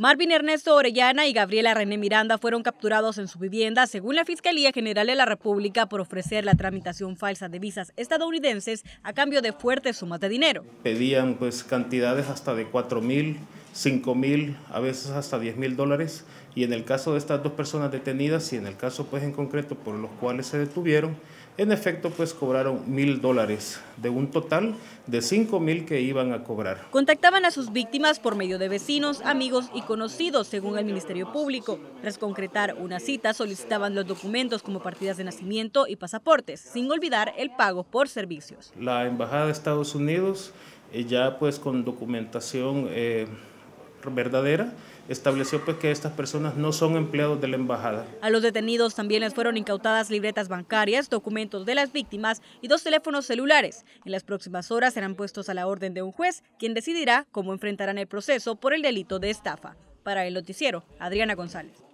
Marvin Ernesto Orellana y Gabriela René Miranda fueron capturados en su vivienda, según la Fiscalía General de la República, por ofrecer la tramitación falsa de visas estadounidenses a cambio de fuertes sumas de dinero. Pedían pues cantidades hasta de 4.000 mil 5 mil, a veces hasta 10 mil dólares. Y en el caso de estas dos personas detenidas y en el caso pues en concreto por los cuales se detuvieron, en efecto pues cobraron mil dólares de un total de 5 mil que iban a cobrar. Contactaban a sus víctimas por medio de vecinos, amigos y conocidos según el Ministerio Público. Tras concretar una cita solicitaban los documentos como partidas de nacimiento y pasaportes, sin olvidar el pago por servicios. La Embajada de Estados Unidos eh, ya pues con documentación... Eh, verdadera, estableció pues que estas personas no son empleados de la embajada. A los detenidos también les fueron incautadas libretas bancarias, documentos de las víctimas y dos teléfonos celulares. En las próximas horas serán puestos a la orden de un juez, quien decidirá cómo enfrentarán el proceso por el delito de estafa. Para el noticiero, Adriana González.